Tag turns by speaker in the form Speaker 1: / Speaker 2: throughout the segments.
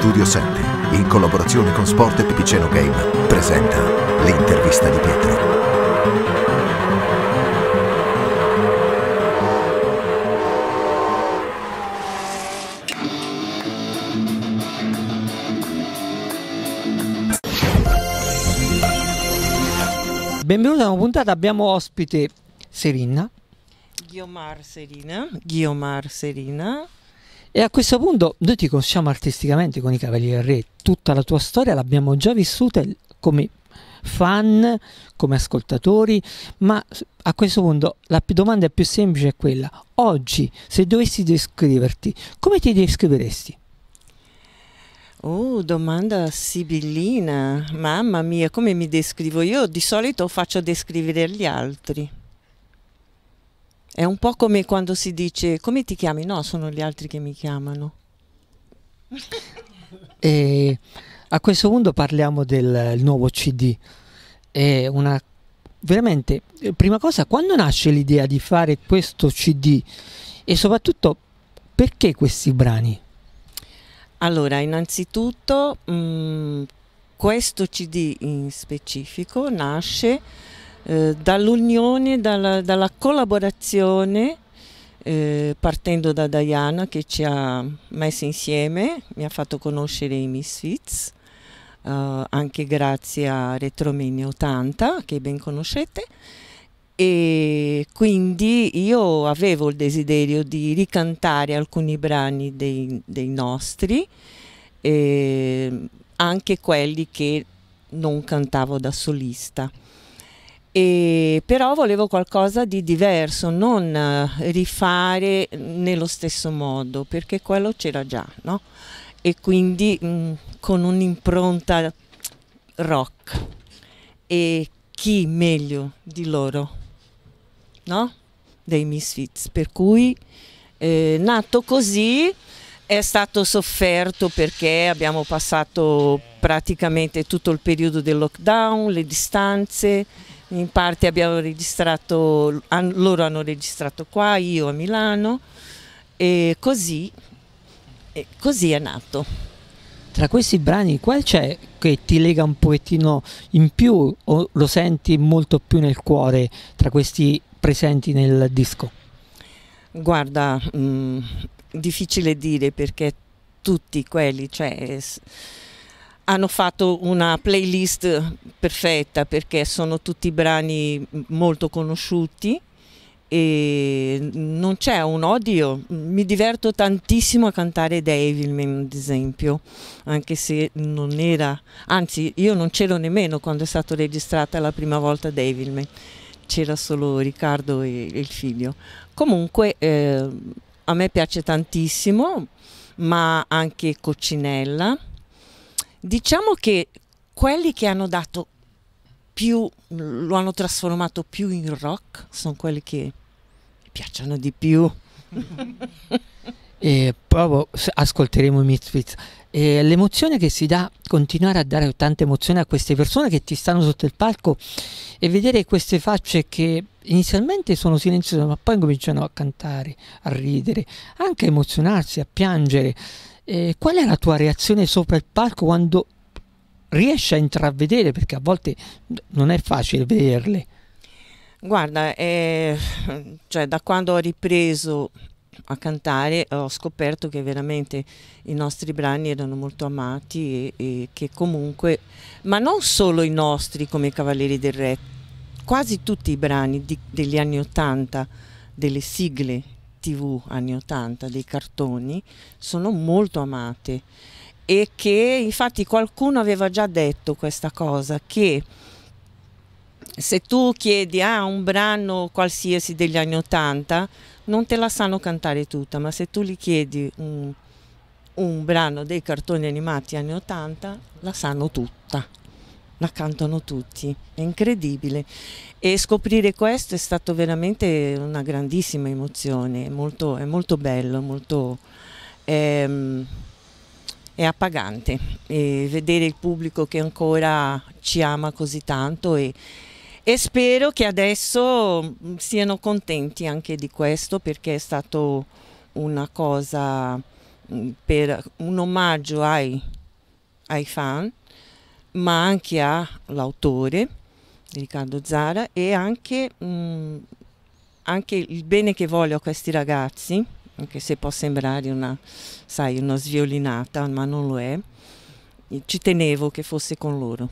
Speaker 1: Studio 7, in collaborazione con Sport e Pipiceno Game, presenta l'intervista di Pietro.
Speaker 2: Benvenuti a una puntata, abbiamo ospite Serina.
Speaker 3: Ghiomar Serina. Ghiomar Serina
Speaker 2: e a questo punto noi ti conosciamo artisticamente con i Cavalieri del Re, tutta la tua storia l'abbiamo già vissuta come fan, come ascoltatori, ma a questo punto la domanda più semplice è quella, oggi se dovessi descriverti, come ti descriveresti?
Speaker 3: Oh, domanda sibillina, mamma mia, come mi descrivo? Io di solito faccio descrivere gli altri. È un po' come quando si dice come ti chiami? No, sono gli altri che mi chiamano.
Speaker 2: E a questo punto parliamo del nuovo CD. È una veramente eh, prima cosa, quando nasce l'idea di fare questo CD e soprattutto perché questi brani?
Speaker 3: Allora, innanzitutto mh, mm, questo CD in specifico nasce eh, dall'unione, dalla, dalla, collaborazione, eh, partendo da Diana che ci ha messo insieme, mi ha fatto conoscere i Misfits, eh, anche grazie a Retromania 80 che ben conoscete e quindi io avevo il desiderio di ricantare alcuni brani dei, dei nostri, eh, anche quelli che non cantavo da solista. E però volevo qualcosa di diverso, non eh, rifare nello stesso modo, perché quello c'era già, no? E quindi mh, mm, con un'impronta rock. E chi meglio di loro, no? Dei Misfits. Per cui eh, nato così è stato sofferto perché abbiamo passato praticamente tutto il periodo del lockdown, le distanze in parte abbiamo registrato, loro hanno registrato qua, io a Milano e così, e così è nato.
Speaker 2: Tra questi brani qual c'è che ti lega un pochettino in più o lo senti molto più nel cuore tra questi presenti nel disco?
Speaker 3: Guarda, mh, mm, difficile dire perché tutti quelli, cioè hanno fatto una playlist perfetta perché sono tutti brani molto conosciuti e non c'è un odio. Mi diverto tantissimo a cantare Devilman, ad esempio, anche se non era, anzi io non c'ero nemmeno quando è stata registrata la prima volta Devilman, c'era solo Riccardo e, il figlio. Comunque eh, a me piace tantissimo, ma anche Coccinella Diciamo che quelli che hanno dato più, lo hanno trasformato più in rock, sono quelli che mi piacciono di
Speaker 2: più. e proprio ascolteremo i E l'emozione che si dà, continuare a dare tante emozioni a queste persone che ti stanno sotto il palco e vedere queste facce che inizialmente sono silenziose ma poi cominciano a cantare, a ridere, anche a emozionarsi, a piangere eh, qual è la tua reazione sopra il palco quando riesci a intravedere, perché a volte non è facile vederle?
Speaker 3: Guarda, eh, cioè, da quando ho ripreso a cantare ho scoperto che veramente i nostri brani erano molto amati e, e che comunque, ma non solo i nostri come Cavalieri del Re, quasi tutti i brani di, degli anni Ottanta, delle sigle tv anni 80 dei cartoni sono molto amate e che infatti qualcuno aveva già detto questa cosa che se tu chiedi a ah, un brano qualsiasi degli anni 80 non te la sanno cantare tutta ma se tu gli chiedi un, un brano dei cartoni animati anni 80 la sanno tutta la cantano tutti, è incredibile. E scoprire questo è stato veramente una grandissima emozione, è molto, è molto bello, molto, è, ehm, è appagante e vedere il pubblico che ancora ci ama così tanto e, e spero che adesso mm, siano contenti anche di questo perché è stato una cosa mm, per un omaggio ai, ai fan ma anche all'autore Riccardo Zara e anche, mh, mm, anche, il bene che voglio a questi ragazzi, anche se può sembrare una, sai, una sviolinata, ma non lo è, ci tenevo che fosse con loro.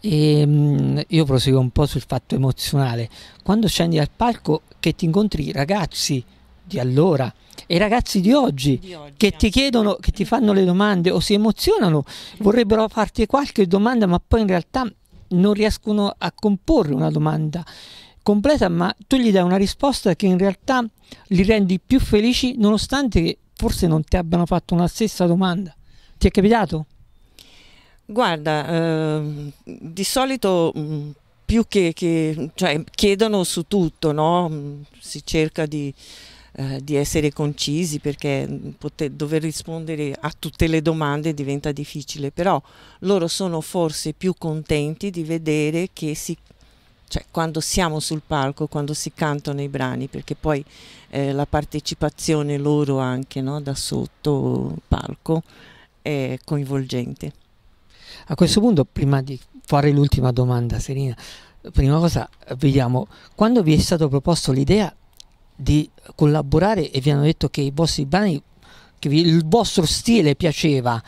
Speaker 2: E, ehm, mh, io proseguo un po' sul fatto emozionale. Quando scendi al palco che ti incontri ragazzi di allora e i ragazzi di oggi, di oggi che ti chiedono, che ti fanno le domande o si emozionano, vorrebbero farti qualche domanda, ma poi in realtà non riescono a comporre una domanda completa, ma tu gli dai una risposta che in realtà li rendi più felici nonostante forse non ti abbiano fatto una stessa domanda. Ti è capitato?
Speaker 3: Guarda, eh, di solito mm, più che, che cioè, chiedono su tutto, no? Mm, si cerca di eh, di essere concisi perché mm, poter, dover rispondere a tutte le domande diventa difficile, però loro sono forse più contenti di vedere che si cioè quando siamo sul palco, quando si cantano i brani, perché poi eh, la partecipazione loro anche no, da sotto palco è coinvolgente.
Speaker 2: A questo punto, prima di fare l'ultima domanda, Serena, prima cosa eh, vediamo, quando vi è stato proposto l'idea di collaborare e vi hanno detto che i vostri brani, che il vostro stile piaceva.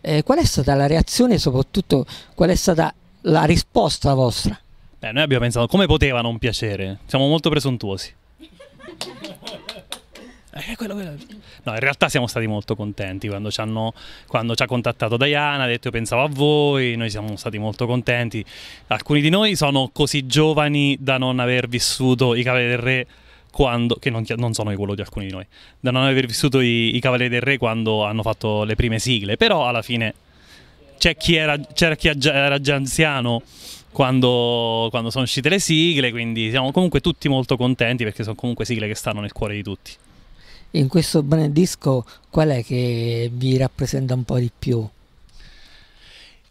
Speaker 2: Eh, qual è stata la reazione e soprattutto qual è stata la risposta vostra?
Speaker 1: Beh, noi abbiamo pensato come poteva non piacere, siamo molto presuntuosi. Eh, quello, quello. No, in realtà siamo stati molto contenti quando ci, hanno, quando ci ha contattato Diana, ha detto io pensavo a voi, noi siamo stati molto contenti. Alcuni di noi sono così giovani da non aver vissuto i Cavalieri del Re quando, che non, non, sono quello di alcuni di noi, da non aver vissuto i, i, Cavalieri del Re quando hanno fatto le prime sigle, però alla fine c'è chi era, c'era chi era già anziano quando, quando sono uscite le sigle, quindi siamo comunque tutti molto contenti perché sono comunque sigle che stanno nel cuore di tutti.
Speaker 2: In questo brand disco qual è che vi rappresenta un po' di più?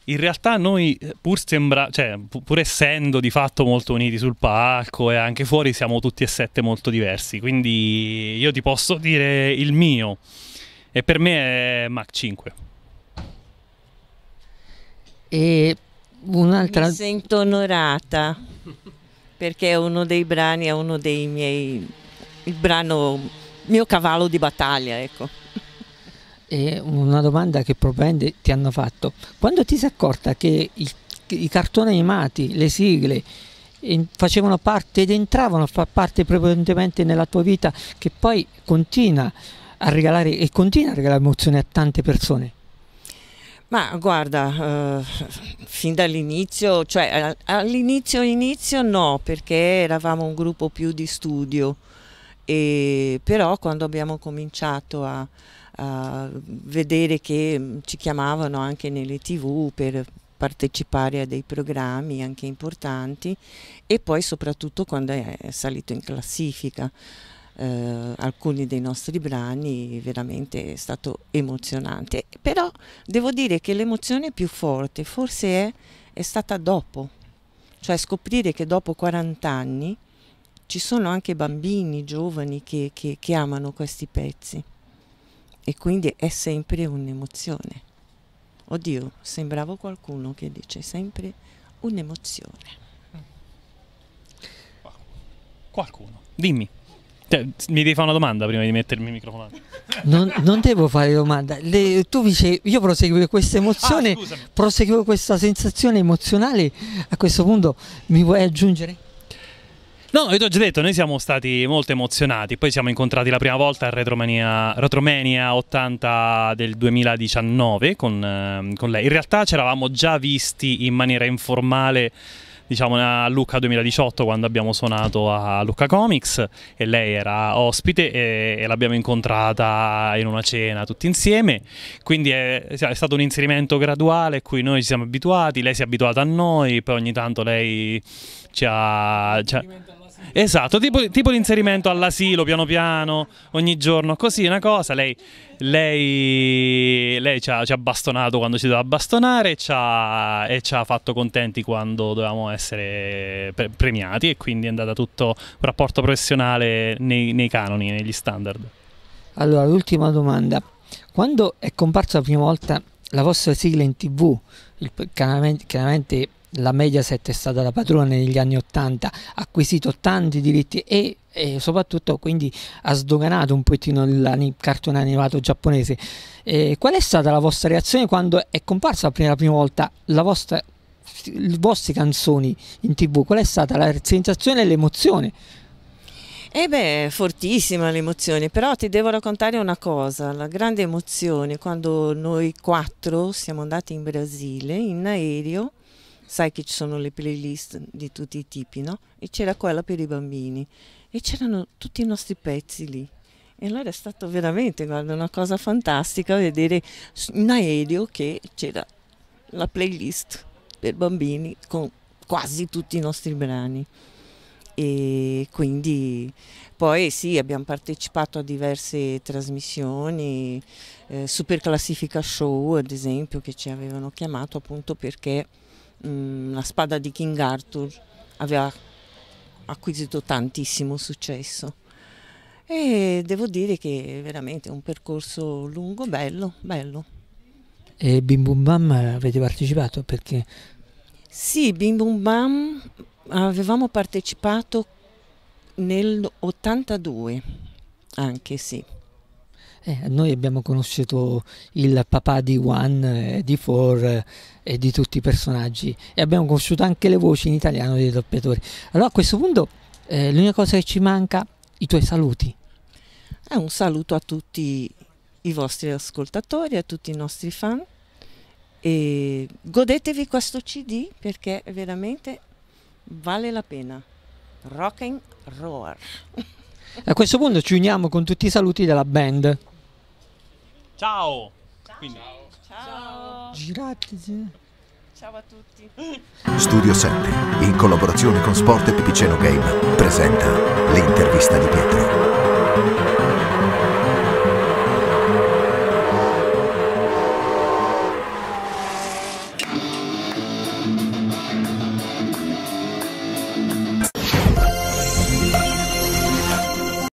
Speaker 1: in realtà noi eh, pur, sembra, cioè, pur essendo di fatto molto uniti sul palco e anche fuori siamo tutti e sette molto diversi, quindi io ti posso dire il mio e per me è Mac 5.
Speaker 3: E un'altra... Mi sento onorata perché è uno dei brani, è uno dei miei... il brano, il mio cavallo di battaglia, ecco.
Speaker 2: E una domanda che probabilmente ti hanno fatto, quando ti sei accorta che i, i cartoni animati, le sigle, facevano parte ed entravano a far parte prepotentemente nella tua vita che poi continua a regalare e continua a regalare emozioni a tante persone?
Speaker 3: Ma guarda, eh, fin dall'inizio, cioè all'inizio inizio no, perché eravamo un gruppo più di studio, e, però quando abbiamo cominciato a, uh, vedere che mm, ci chiamavano anche nelle tv per partecipare a dei programmi anche importanti e poi soprattutto quando è salito in classifica. Uh, alcuni dei nostri brani veramente è stato emozionante però devo dire che l'emozione più forte forse è, è stata dopo cioè scoprire che dopo 40 anni ci sono anche bambini, giovani che, che, che amano questi pezzi e quindi è sempre un'emozione. Oddio, sembravo qualcuno che dice sempre un'emozione.
Speaker 1: Qualcuno, dimmi. Cioè, mi devi fare una domanda prima di mettermi il microfono.
Speaker 2: Non, non devo fare domanda. Le, tu dici, io proseguo questa ah, emozione, ah, proseguo questa sensazione emozionale. A questo punto mi vuoi aggiungere?
Speaker 1: No, io ti ho già detto, noi siamo stati molto emozionati, poi siamo incontrati la prima volta a Retromania, Retromania 80 del 2019 con, ehm, con lei. In realtà ci eravamo già visti in maniera informale diciamo a Lucca 2018 quando abbiamo suonato a Lucca Comics e lei era ospite e, e l'abbiamo incontrata in una cena tutti insieme quindi è, è, stato un inserimento graduale a cui noi ci siamo abituati lei si è abituata a noi poi ogni tanto lei ci ha, ci ha Esatto, tipo, tipo l'inserimento all'asilo, piano piano, ogni giorno, così una cosa. Lei, lei, lei ci, ha, ci, ha, bastonato quando ci doveva bastonare e ci, ha, e ci ha fatto contenti quando dovevamo essere pre premiati e quindi è andata tutto un rapporto professionale nei, nei canoni, negli standard.
Speaker 2: Allora, l'ultima domanda. Quando è comparsa la prima volta la vostra sigla in tv, il, chiaramente, chiaramente la Mediaset è stata la padrona negli anni 80, ha acquisito tanti diritti e, e soprattutto quindi ha sdoganato un pochettino il cartone animato giapponese. E qual è stata la vostra reazione quando è comparsa per la prima volta la vostra, le vostre canzoni in tv? Qual è stata la sensazione e l'emozione?
Speaker 3: Eh beh, fortissima l'emozione, però ti devo raccontare una cosa, la grande emozione quando noi quattro siamo andati in Brasile in aereo sai che ci sono le playlist di tutti i tipi, no? E c'era quella per i bambini e c'erano tutti i nostri pezzi lì. E allora è stato veramente guarda, una cosa fantastica vedere in aereo che c'era la playlist per bambini con quasi tutti i nostri brani. E quindi poi sì, abbiamo partecipato a diverse trasmissioni, eh, Super Classifica Show ad esempio, che ci avevano chiamato appunto perché Mm, la spada di King Arthur aveva acquisito tantissimo successo e devo dire che è veramente un percorso lungo, bello, bello.
Speaker 2: E Bim Bum Bam eh, avete partecipato perché?
Speaker 3: Sì, Bim Bum Bam avevamo partecipato nel 82 anche sì
Speaker 2: eh, noi abbiamo conosciuto il papà di One, eh, di Four eh, e di tutti i personaggi e abbiamo conosciuto anche le voci in italiano dei doppiatori. Allora a questo punto eh, l'unica cosa che ci manca, i tuoi saluti.
Speaker 3: Eh, un saluto a tutti i vostri ascoltatori, a tutti i nostri fan e godetevi questo CD perché veramente vale la pena. Rock and Roar.
Speaker 2: A questo punto ci uniamo con tutti i saluti della band.
Speaker 1: Ciao! Ciao! Quindi. Ciao! Giratisi! Ciao a tutti! Studio
Speaker 3: 7, in collaborazione con Sport e Pipiceno Game, presenta l'intervista di Pietro.